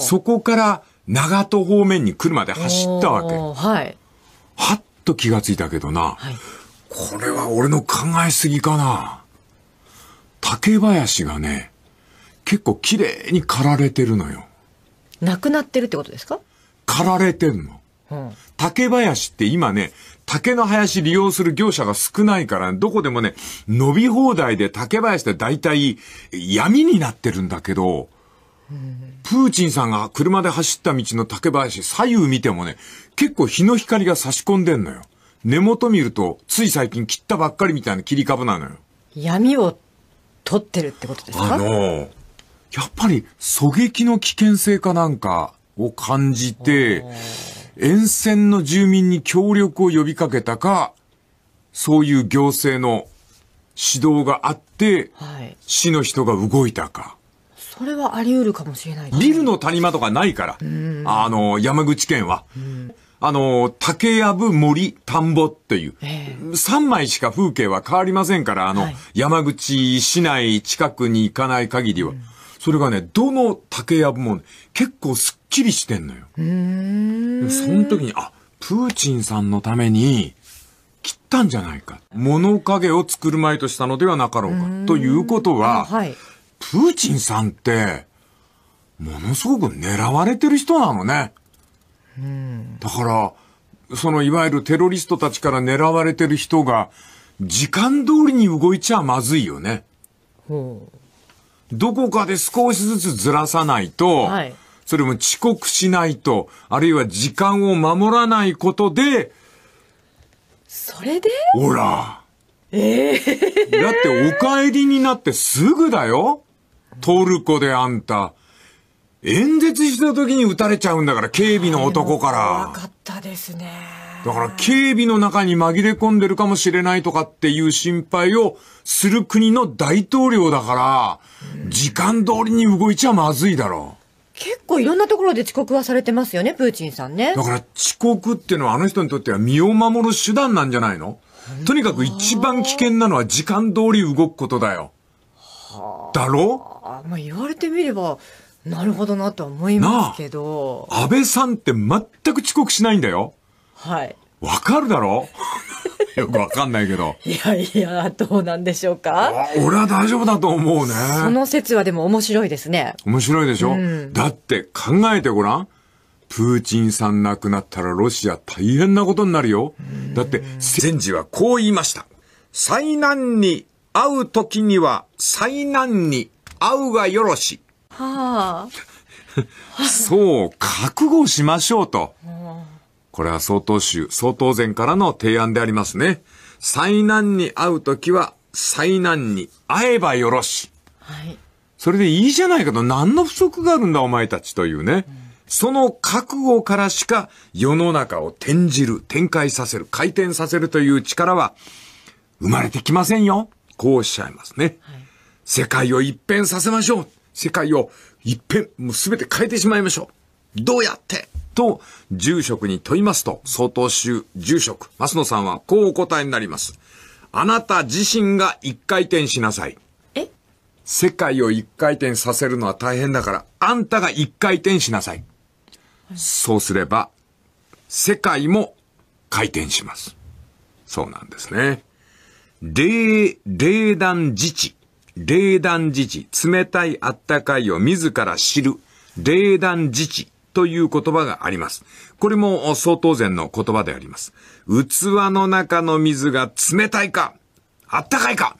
そこから長門方面に来るまで走ったわけ。はい。はっと気がついたけどな、はい、これは俺の考えすぎかな。竹林がね、結構綺麗に刈られてるのよ。なくなってるってことですか狩られてんの。うん、竹林って今ね、竹の林利用する業者が少ないから、どこでもね、伸び放題で竹林って大体闇になってるんだけど、うん、プーチンさんが車で走った道の竹林、左右見てもね、結構日の光が差し込んでんのよ。根元見ると、つい最近切ったばっかりみたいな切り株なのよ。闇を取ってるってことですかあのーやっぱり狙撃の危険性かなんかを感じて、沿線の住民に協力を呼びかけたか、そういう行政の指導があって、はい、市の人が動いたか。それはあり得るかもしれない、ね、ビルの谷間とかないから、あの、山口県は。あの、竹やぶ森田んぼっていう、えー、3枚しか風景は変わりませんから、あの、はい、山口市内近くに行かない限りは。うんそれがね、どの竹やぶも、結構すっきりしてんのよ。その時に、あ、プーチンさんのために、切ったんじゃないか。物陰を作る前としたのではなかろうか。うということは、はい、プーチンさんって、ものすごく狙われてる人なのね。だから、そのいわゆるテロリストたちから狙われてる人が、時間通りに動いちゃまずいよね。どこかで少しずつずらさないと、はい、それも遅刻しないと、あるいは時間を守らないことで、それでほら。ええー、だってお帰りになってすぐだよ。トルコであんた。演説した時に撃たれちゃうんだから、警備の男から。怖かったですね。だから警備の中に紛れ込んでるかもしれないとかっていう心配をする国の大統領だから、時間通りに動いちゃまずいだろう。結構いろんなところで遅刻はされてますよね、プーチンさんね。だから遅刻っていうのはあの人にとっては身を守る手段なんじゃないのとにかく一番危険なのは時間通り動くことだよ。だろまあ言われてみれば、なるほどなとは思いますけど。安倍さんって全く遅刻しないんだよ。はい。わかるだろ よくわかんないけど。いやいや、どうなんでしょうか俺は大丈夫だと思うね。その説はでも面白いですね。面白いでしょ、うん、だって考えてごらん。プーチンさん亡くなったらロシア大変なことになるよ。だって、戦時はこう言いました。災難に会う時には災難に会うがよろし。はあ。そう、覚悟しましょうと。うんこれは曹洞宗、曹洞前からの提案でありますね。災難に会うときは、災難に会えばよろし。はい。それでいいじゃないかと、何の不足があるんだお前たちというね。うん、その覚悟からしか世の中を転じる、展開させる、回転させるという力は生まれてきませんよ。こうおっしゃいますね。はい、世界を一変させましょう。世界を一変、もう全て変えてしまいましょう。どうやってと、住職に問いますと、曹洞宗住職、増野さんはこうお答えになります。あなた自身が一回転しなさい。え世界を一回転させるのは大変だから、あんたが一回転しなさい。そうすれば、世界も回転します。そうなんですね。霊、霊団自治。霊団自治。冷たいあったかいを自ら知る。霊団自治。という言葉があります。これも相当前の言葉であります。器の中の水が冷たいか、あったかいか、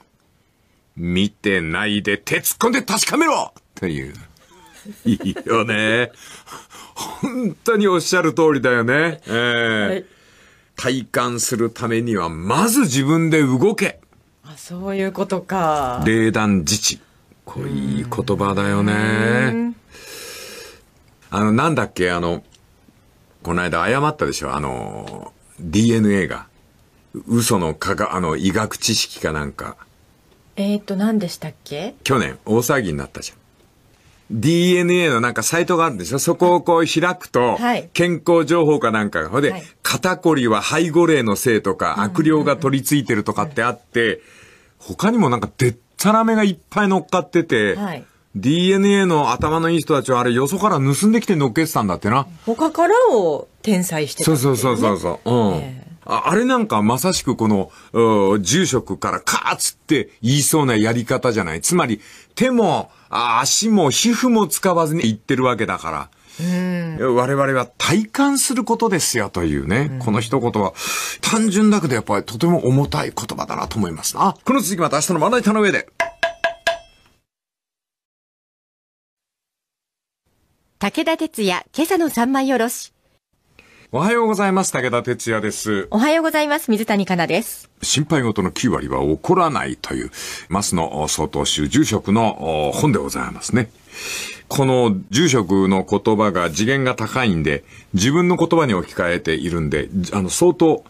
見てないで手突っ込んで確かめろという。いいよね。本当におっしゃる通りだよね。えー、はい、体感するためには、まず自分で動け。あそういうことか。冷暖自治。こういい言葉だよね。あの、なんだっけ、あの、この間謝ったでしょ、あの、DNA が。嘘の科学、あの、医学知識かなんか。えー、っと、何でしたっけ去年、大騒ぎになったじゃん。DNA のなんかサイトがあるんでしょそこをこう開くと、健康情報かなんかが、ほで、い、肩こりは背後霊のせいとか、悪霊が取り付いてるとかってあって、他にもなんかでったらめがいっぱい乗っかってて、はい、DNA の頭のいい人たちはあれよそから盗んできて乗っけてたんだってな。他からを転載してた、ね、そうそうそうそう。うん。えーあれなんかまさしくこの、住職からカーつって言いそうなやり方じゃない。つまり、手も、足も皮膚も使わずに言ってるわけだから。うん、我々は体感することですよというね、うん、この一言は単純だけどやっぱりとても重たい言葉だなと思いますな。この続きまた明日のまな板の上で。武田鉄矢、今朝の三枚おろし。おはようございます。武田哲也です。おはようございます。水谷香奈です。心配事の9割は起こらないという、松野総統州住職の本でございますね。この住職の言葉が次元が高いんで、自分の言葉に置き換えているんで、あの、相当、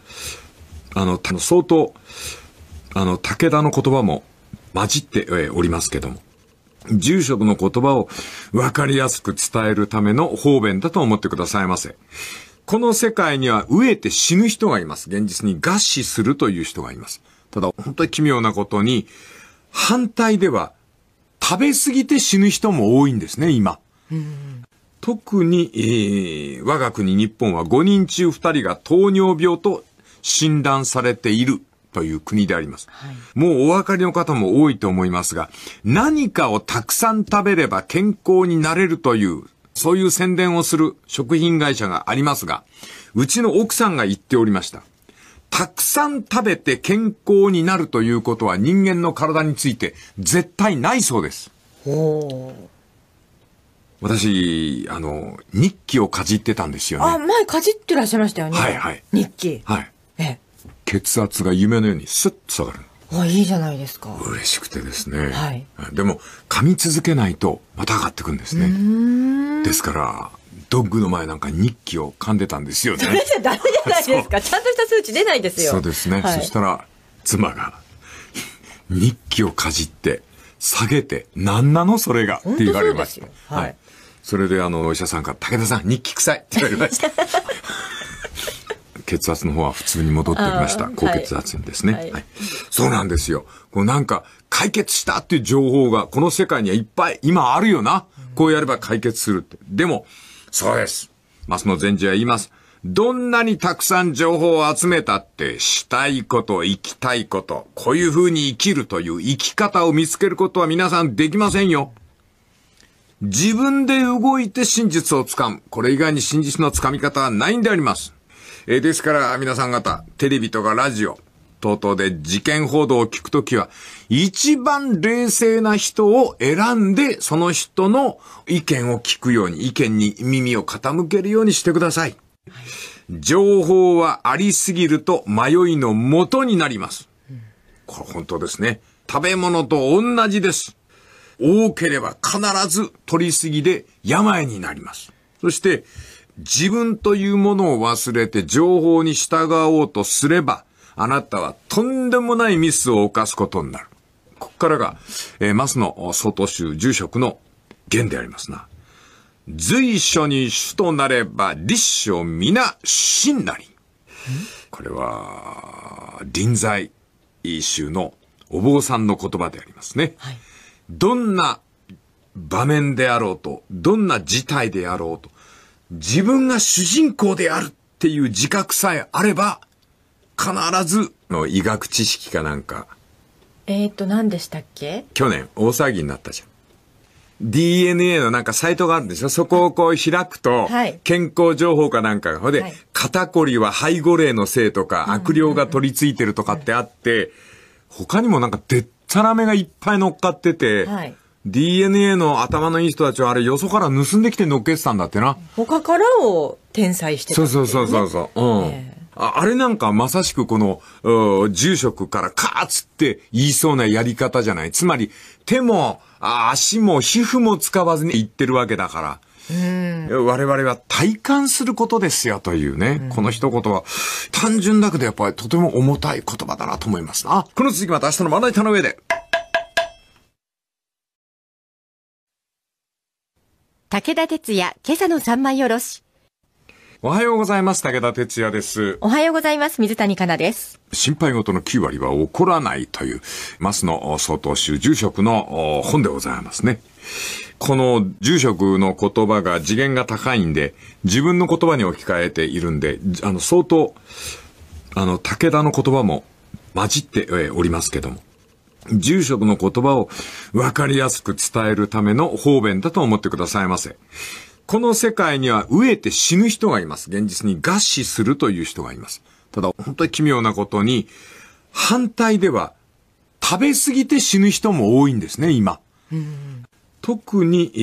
あの、相当、あの、武田の言葉も混じっておりますけども。住職の言葉を分かりやすく伝えるための方便だと思ってくださいませ。この世界には飢えて死ぬ人がいます。現実に餓死するという人がいます。ただ、本当に奇妙なことに、反対では、食べ過ぎて死ぬ人も多いんですね、今。特に、えー、我が国日本は5人中2人が糖尿病と診断されているという国であります。はい、もうお分かりの方も多いと思いますが、何かをたくさん食べれば健康になれるという、そういう宣伝をする食品会社がありますが、うちの奥さんが言っておりました。たくさん食べて健康になるということは人間の体について絶対ないそうです。私、あの、日記をかじってたんですよね。あ、前かじってらっしゃいましたよね。はいはい。日記。はい。ええ。血圧が夢のようにスッと下がる。あ、いいじゃないですか。嬉しくてですね。はい。でも、噛み続けないと、また上がってくんですね。ですから、ドッグの前なんか日記を噛んでたんですよね。それじゃダメじゃないですか。ちゃんとした数値出ないですよ。そうですね。はい、そしたら、妻が、日記をかじって、下げて、何なのそれがって言われました。はい、はい。それで、あの、お医者さんから、武田さん、日記臭いって言われました。血圧の方は普通に戻っておりました。高血圧にですね、はい、はい、そうなんですよ。こうなんか解決したっていう情報がこの世界にはいっぱい今あるよな。こうやれば解決するって。でも、そうです。マスの前治は言います。どんなにたくさん情報を集めたって、したいこと、生きたいこと、こういう風に生きるという生き方を見つけることは皆さんできませんよ。自分で動いて真実をつかむ。これ以外に真実のつかみ方はないんであります。えー、ですから皆さん方、テレビとかラジオ、等々で事件報道を聞くときは、一番冷静な人を選んで、その人の意見を聞くように、意見に耳を傾けるようにしてください。情報はありすぎると迷いの元になります。これ本当ですね。食べ物と同じです。多ければ必ず取りすぎで病になります。そして、自分というものを忘れて情報に従おうとすれば、あなたはとんでもないミスを犯すことになる。ここからが、えー、マスの外州住職の言でありますな。随所に主となれば立所皆真なり。これは、臨済宗のお坊さんの言葉でありますね。はい、どんな場面であろうと、どんな事態であろうと、自分が主人公であるっていう自覚さえあれば、必ずの医学知識かなんか。えっと、何でしたっけ去年、大騒ぎになったじゃん。DNA のなんかサイトがあるんでしょそこをこう開くと、健康情報かなんかが、ほ、はい、で、肩こりは背後霊のせいとか、悪霊が取り付いてるとかってあって、他にもなんかでったらめがいっぱい乗っかってて、はい DNA の頭のいい人たちはあれよそから盗んできて乗っけてたんだってな。他からを転載してた、ね、そうそうそうそう。うん。えーあれなんかまさしくこの、住職からカーつって言いそうなやり方じゃない。つまり、手も足も皮膚も使わずに言ってるわけだから。うん、我々は体感することですよというね、うん、この一言は単純だけどやっぱりとても重たい言葉だなと思いますな。この続きまた明日のまな板の上で。武田哲也、今朝の三枚おろし。おはようございます。武田哲也です。おはようございます。水谷香奈です。心配事の9割は起こらないという、松野総統州住職の本でございますね。この住職の言葉が次元が高いんで、自分の言葉に置き換えているんで、あの、相当、あの、武田の言葉も混じっておりますけども。住職の言葉を分かりやすく伝えるための方便だと思ってくださいませ。この世界には飢えて死ぬ人がいます。現実に餓死するという人がいます。ただ、本当に奇妙なことに、反対では、食べ過ぎて死ぬ人も多いんですね、今。特に、え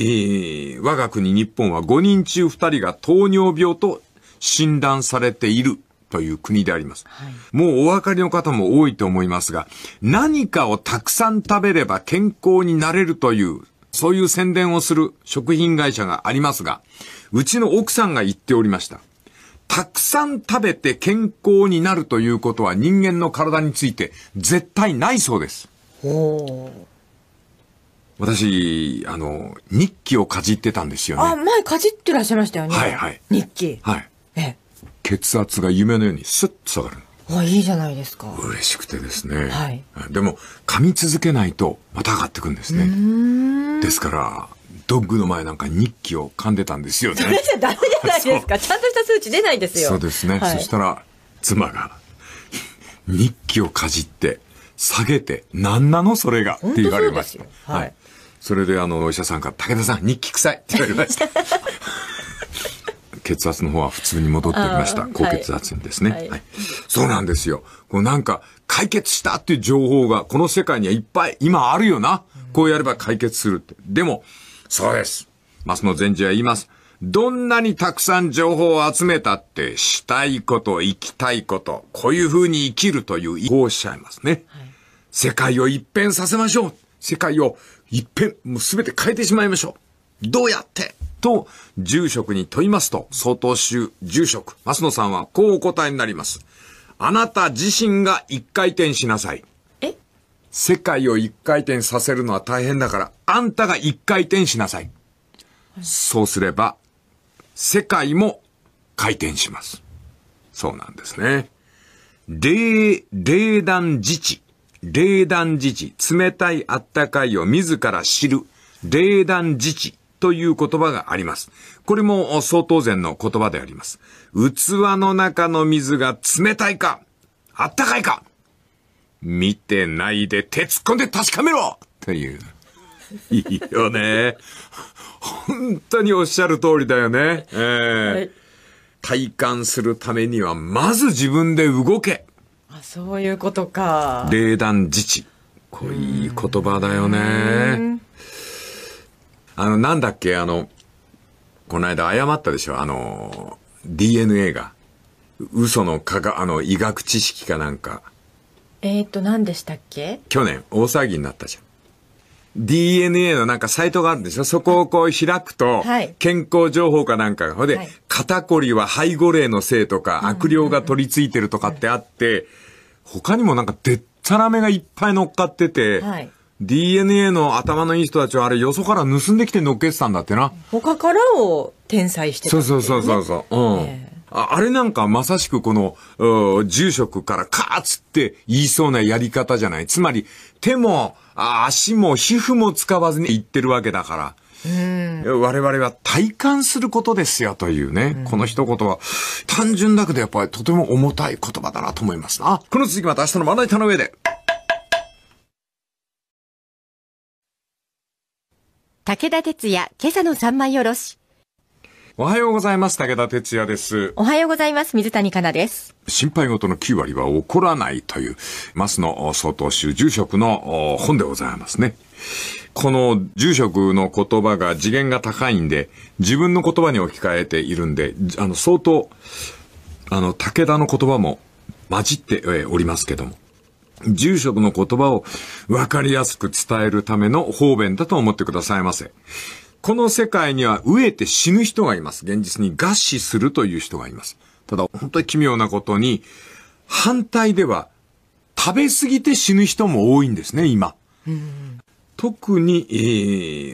ー、我が国日本は5人中2人が糖尿病と診断されているという国であります。もうお分かりの方も多いと思いますが、何かをたくさん食べれば健康になれるという、そういう宣伝をする食品会社がありますが、うちの奥さんが言っておりました。たくさん食べて健康になるということは人間の体について絶対ないそうです。私、あの、日記をかじってたんですよね。あ、前かじってらっしゃいましたよね。はいはい。日記。はい。血圧が夢のようにスッと下がる。あ、いいじゃないですか。嬉しくてですね。はい。でも、噛み続けないと、また上がってくんですね。ですから、ドッグの前なんか日記を噛んでたんですよね。それじゃダメじゃないですか。ちゃんとした数値出ないですよ。そうですね。はい、そしたら、妻が、日記をかじって、下げて、何なのそれがって言われました。はい、それで、あの、お医者さんから、武田さん、日記臭いって言われました。血圧の方は普通に戻ってきました。高血圧にですね、はい、はい、そうなんですよ。こうなんか解決したっていう情報がこの世界にはいっぱい今あるよな。こうやれば解決するって。でも、そうです。松野前治は言います。どんなにたくさん情報を集めたって、したいこと、生きたいこと、こういう風に生きるという、向をおっしゃいますね。はい、世界を一変させましょう。世界を一変、もう全て変えてしまいましょう。どうやってと、住職に問いますと、曹洞宗住職、増野さんはこうお答えになります。あなた自身が一回転しなさい。え世界を一回転させるのは大変だから、あんたが一回転しなさい。そうすれば、世界も回転します。そうなんですね。霊、冷暖自治。冷暖自治。冷たいあったかいを自ら知る。冷暖自治。という言葉があります。これも相当然の言葉であります。器の中の水が冷たいか、あったかいか、見てないで手突っ込んで確かめろという。いいよね。本当におっしゃる通りだよね。えー、はい、体感するためには、まず自分で動け。あ、そういうことか。冷暖自治。こういい言葉だよね。あの、なんだっけ、あの、この間謝ったでしょ、あの、DNA が。嘘の科学、あの、医学知識かなんか。えっと、何でしたっけ去年、大騒ぎになったじゃん。DNA のなんかサイトがあるんでしょそこをこう開くと、健康情報かなんかが、ほ、はい、で、肩こりは背後霊のせいとか、悪霊が取り付いてるとかってあって、他にもなんかでったらめがいっぱい乗っかってて、はい、DNA の頭のいい人たちはあれよそから盗んできて乗っけてたんだってな。他からを転載してた、ね、そうそうそうそううん。えーあれなんかまさしくこの、住職からカーつって言いそうなやり方じゃない。つまり、手も、足も、皮膚も使わずに言ってるわけだから。うん、我々は体感することですよというね、うん、この一言は単純だけどやっぱりとても重たい言葉だなと思いますな。この続きまた明日のまな板の上で。武田哲也、今朝の三枚おろし。おはようございます。武田哲也です。おはようございます。水谷香奈です。心配事の9割は起こらないという、松野総統州住職の本でございますね。この住職の言葉が次元が高いんで、自分の言葉に置き換えているんで、あの、相当、あの、武田の言葉も混じっておりますけども。住職の言葉を分かりやすく伝えるための方便だと思ってくださいませ。この世界には飢えて死ぬ人がいます。現実に餓死するという人がいます。ただ、本当に奇妙なことに、反対では食べ過ぎて死ぬ人も多いんですね、今。特に、え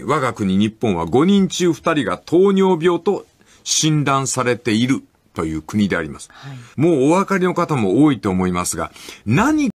ー、我が国日本は5人中2人が糖尿病と診断されているという国であります。はい、もうお分かりの方も多いと思いますが、何